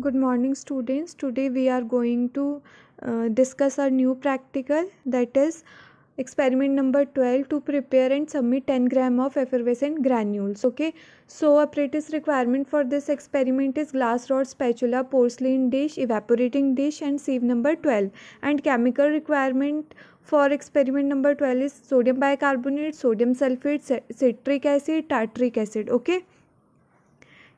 good morning students today we are going to uh, discuss our new practical that is experiment number 12 to prepare and submit 10 gram of effervescent granules okay so apparatus requirement for this experiment is glass rod spatula porcelain dish evaporating dish and sieve number 12 and chemical requirement for experiment number 12 is sodium bicarbonate sodium sulfate citric acid tartaric acid okay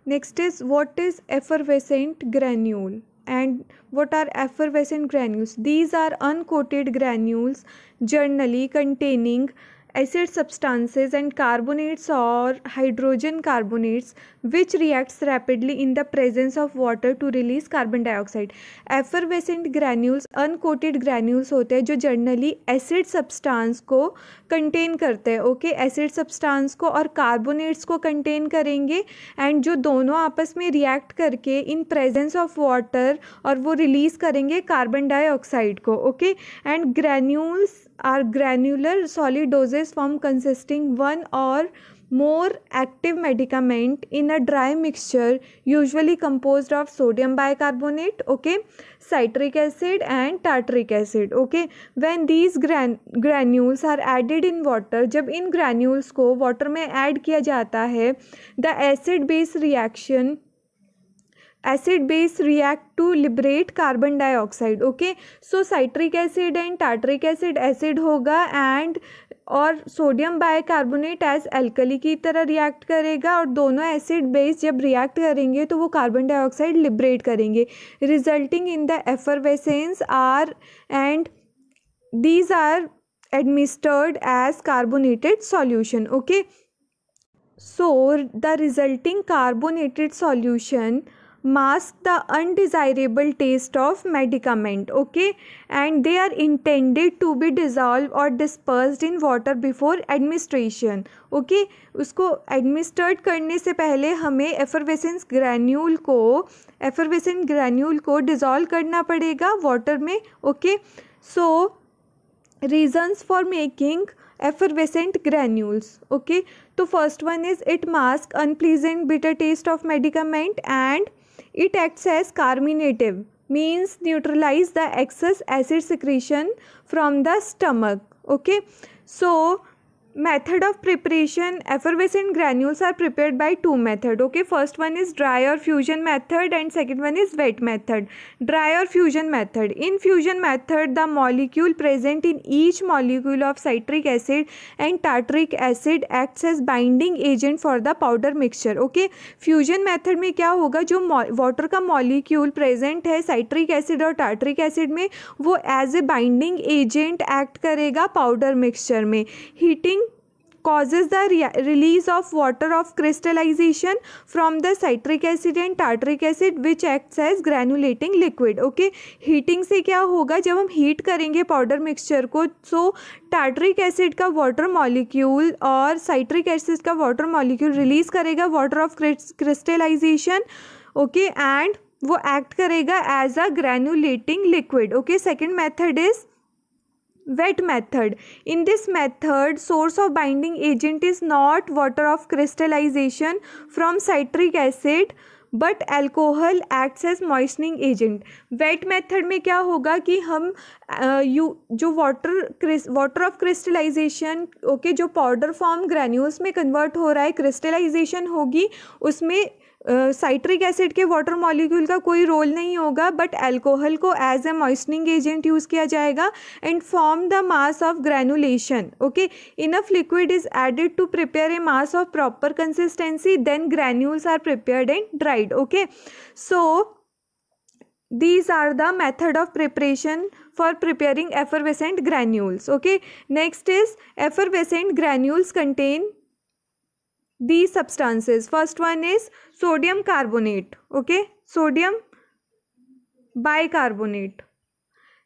Next is what is effervescent granule and what are effervescent granules? These are uncoated granules generally containing acid substances and carbonates और hydrogen carbonates which reacts rapidly in the presence of water to release carbon dioxide effervescent granules uncoated granules होते हैं जो generally acid substance को contain करते हैं okay acid substance को और carbonates को कंटेन करेंगे एंड जो दोनों आपस में रिएक्ट करके इन प्रेजेंस ऑफ वाटर और वो रिलीज करेंगे कार्बन डाइऑक्साइड को okay and granules are granular solid doses form consisting one or more active medicament in a dry mixture usually composed of sodium bicarbonate okay citric acid and tartaric acid okay when these gran granules are added in water जब इन granules को water में add किया जाता है the acid base reaction acid base react to liberate carbon dioxide okay so citric acid and tartaric acid acid होगा and और sodium bicarbonate as alkali की तरह रिएक्ट करेगा और दोनों एसिड बेस जब रिएक्ट करेंगे तो वो कार्बन डाइऑक्साइड लिबरेट करेंगे resulting in the effervescence are and these are administered as carbonated solution okay so the resulting carbonated solution mask the undesirable taste of medicament okay and they are intended to be dissolved or dispersed in water before administration okay okay? उसको administered करने से पहले हमें effervescence granule को effervescent granule को dissolve करना पड़ेगा water में okay so reasons for making effervescent granules okay so first one is it masks unpleasant bitter taste of medicament and It acts as carminative means neutralize the excess acid secretion from the stomach okay so method of preparation effervescent granules are prepared by two method okay first one is dry or fusion method and second one is wet method dry or fusion method in fusion method the molecule present in each molecule of citric acid and tartaric acid acts as binding agent for the powder mixture okay fusion method में क्या होगा जो water का molecule present है citric acid और tartaric acid में वो as a binding agent act करेगा पाउडर मिक्सचर में heating causes the re release of water of crystallization from the citric acid and tartaric acid which acts as granulating liquid okay heating se kya hoga jab hum heat karenge powder mixture ko so tartaric acid ka water molecule और citric acid ka water molecule release karega water of crystallization okay and वो act करेगा as a granulating liquid okay second method is wet method in this method source of binding agent is not water of crystallization from citric acid but alcohol acts as moistening agent wet method में क्या होगा कि हम यू जो water water of crystallization okay जो powder form granules में convert हो रहा है क्रिस्टलाइजेशन होगी उसमें साइट्रिक uh, एसिड के वाटर मॉलिक्यूल का कोई रोल नहीं होगा बट अल्कोहल को as a moistening agent use किया जाएगा and form the mass of granulation okay enough liquid is added to prepare a mass of proper consistency then granules are prepared and dried okay so these are the method of preparation for preparing effervescent granules okay next is effervescent granules contain these substances first one is sodium carbonate okay sodium bicarbonate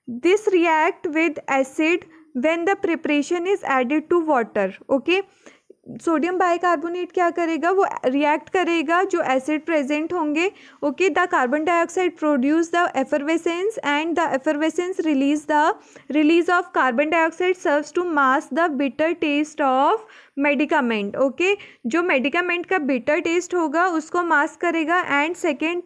this react with acid when the preparation is added to water okay sodium bicarbonate क्या करेगा वो react करेगा जो acid present होंगे okay the carbon dioxide produce the effervescence and the effervescence release the release of carbon dioxide serves to mask the bitter taste of medicament okay जो medicament का bitter taste होगा उसको mask करेगा and second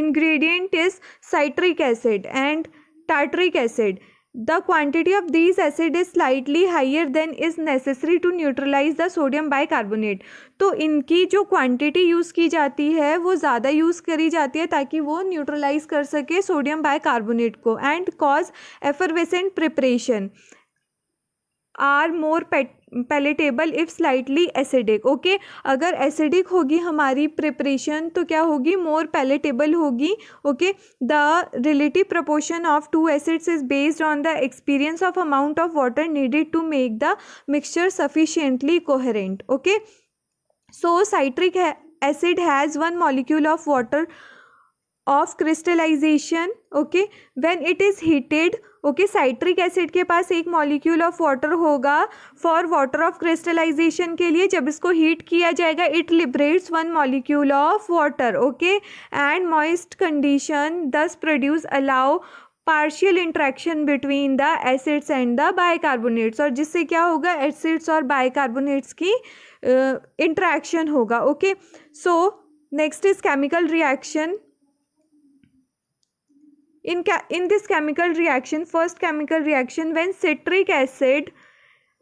ingredient is citric acid and tartaric acid the quantity of this acid is slightly higher than is necessary to neutralise the sodium bicarbonate तो इनकी जो quantity use की जाती है वो ज़्यादा यूज़ करी जाती है ताकि वो न्यूट्रलाइज कर सके सोडियम बाई कार्बोनेट को and cause effervescent preparation are more palatable if slightly acidic okay अगर एसिडिक होगी हमारी प्रिपरेशन तो क्या होगी मोर पैलेटेबल होगी okay the relative proportion of two acids is based on the experience of amount of water needed to make the mixture sufficiently coherent okay so citric acid has one molecule of water of crystallization okay when it is heated okay citric acid के पास एक molecule of water होगा for water of crystallization के लिए जब इसको heat किया जाएगा it liberates one molecule of water okay and moist condition thus produce allow partial interaction between the acids and the bicarbonates और जिससे क्या होगा एसिड्स और बायकार्बोनेट्स की इंट्रैक्शन uh, होगा okay so next is chemical reaction in in this chemical reaction first chemical reaction when citric acid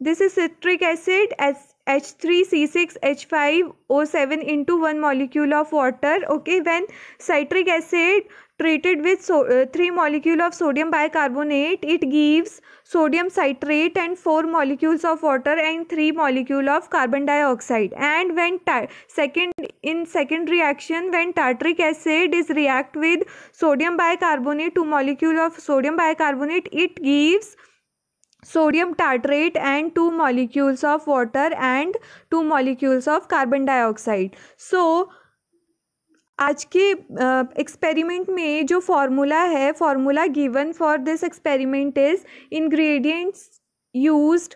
this is citric acid as H3C6H5O7 into one molecule of water okay when citric acid treated with so, uh, 3 molecule of sodium bicarbonate it gives sodium citrate and 4 molecules of water and 3 molecule of carbon dioxide and when second in second reaction when tartaric acid is react with sodium bicarbonate 2 molecule of sodium bicarbonate it gives sodium tartrate and 2 molecules of water and 2 molecules of carbon dioxide so आज के experiment में जो formula है formula given for this experiment is ingredients used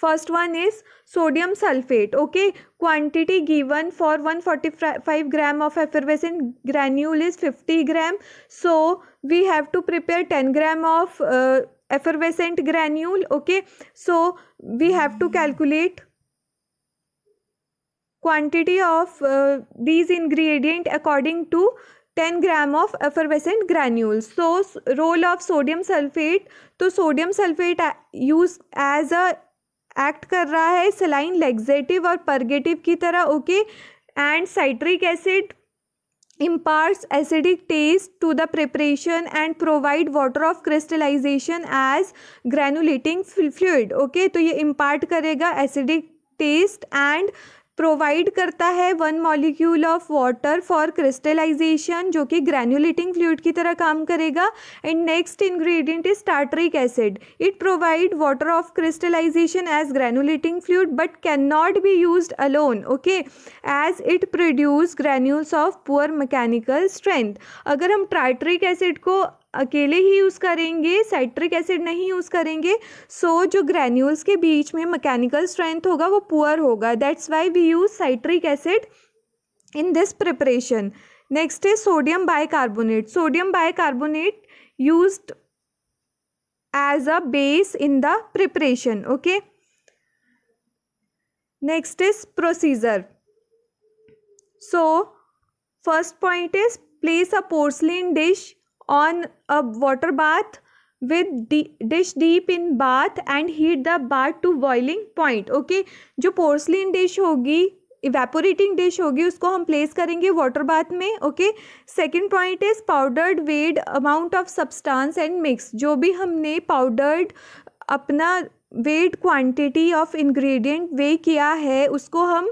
first one is sodium sulphate okay quantity given for one forty five gram of effervescent granule is fifty gram so we have to prepare ten gram of effervescent granule okay so we have to calculate quantity of uh, these ingredient according to 10 gram of effervescent granules so role of sodium sulphate तो sodium sulphate use as अ act कर रहा है saline laxative और purgative की तरह okay and citric acid imparts acidic taste to the preparation and provide water of crystallization as granulating fluid okay तो ये impart करेगा acidic taste and प्रोवाइड करता है one molecule of water for crystallization जो कि granulating fluid की तरह काम करेगा and next ingredient is tartaric acid it provide water of crystallization as granulating fluid but can not be use alone okay as it produce granules of poor mechanical strength अगर हम tartaric acid को अकेले ही use करेंगे citric acid नहीं use करेंगे so so, जो granules के बीच में मैकेनिकल स्ट्रेंथ होगा वो पुअर होगा that's why we use citric acid in this preparation next है sodium bicarbonate sodium bicarbonate use as a base in the preparation okay next is procedure so first point is place a porcelain dish on a water bath with dish deep in bath and heat the bath to boiling point okay जो porcelain dish होगी evaporating dish होगी उसको हम place करेंगे water bath में okay second point is powdered weighed amount of substance and mix जो भी हमने पाउडर्ड अपना weight quantity of ingredient weigh किया है उसको हम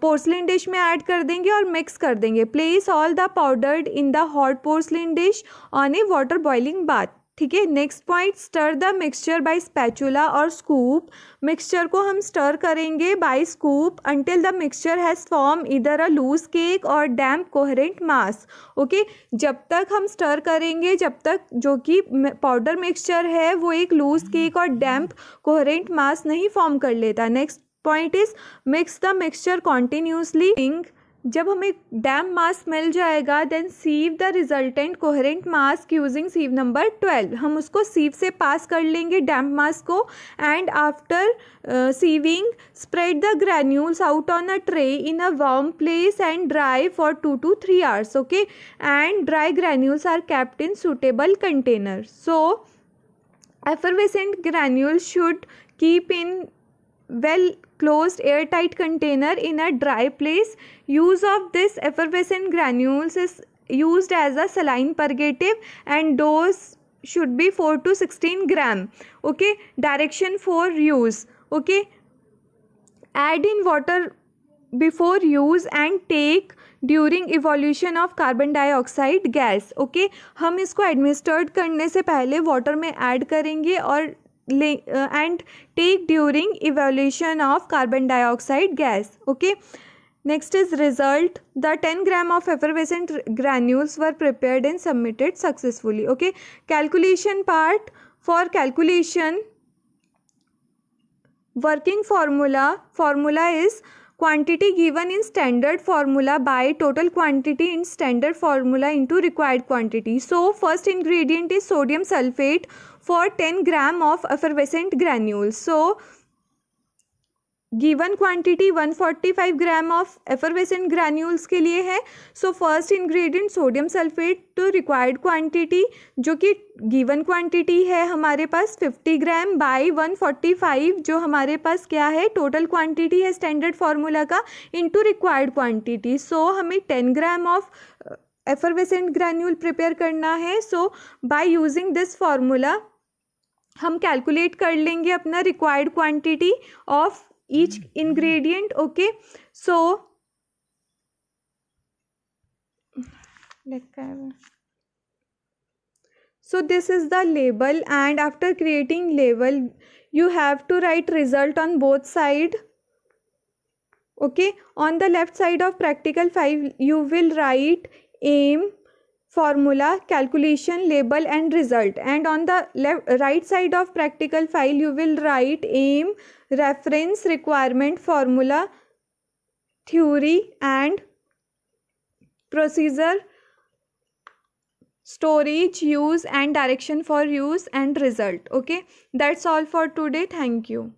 पोर्सलिन डिश में ऐड कर देंगे और मिक्स कर देंगे place all the powdered in the hot porcelain dish on a water boiling bath ठीक है next point stir the mixture by spatula और स्कूप मिक्सचर को हम स्टर करेंगे by scoop until the mixture has form इधर a loose cake और डैम्प coherent mass okay जब तक हम स्टर करेंगे जब तक जो कि पाउडर मिक्सचर है वो एक लूज केक और डैम्प कोहरेंट मास नहीं फॉर्म कर लेता next point is mix the mixture continuously इंक जब हमें डैम मास्क मिल जाएगा then sieve the resultant coherent mask using sieve number twelve हम उसको सीव से पास कर लेंगे डैम मास्क को and after sieving spread the granules out on a tray in a warm place and dry for two to three hours okay and dry granules are kept in suitable container so effervescent granule should keep in well closed airtight container in a dry place. Use of this effervescent granules is used as a saline purgative and dose should be 4 to 16 gram. Okay, direction for use. Okay, add in water before use and take during evolution of carbon dioxide gas okay हम इसको administered करने से पहले water में add करेंगे और Uh, and take during evaluation of carbon dioxide gas okay next is result the 10 gram of effervescent granules were prepared and submitted successfully okay calculation part for calculation working formula formula is quantity given in standard formula by total quantity in standard formula into required quantity. So, first ingredient is sodium sulfate for 10 gram of effervescent granules. So, given forty five gram of effervescent granules के लिए है so first ingredient sodium sulphate to required quantity जो कि given quantity है हमारे पास fifty gram by one forty five जो हमारे पास क्या है टोटल क्वान्टिटी है स्टैंडर्ड फार्मूला का into required quantity so हमें ten gram of effervescent granule prepare करना है so by using this formula हम कैलकुलेट कर लेंगे अपना required quantity of each ingredient okay so so this is the label and after creating label you have to write result on both side okay on the left side of practical five you will write M formula, calculation, label and result and on the left, right side of practical file you will write aim, reference, requirement, formula, theory and procedure, storage, use and direction for use and result. Okay, that's all for today. Thank you.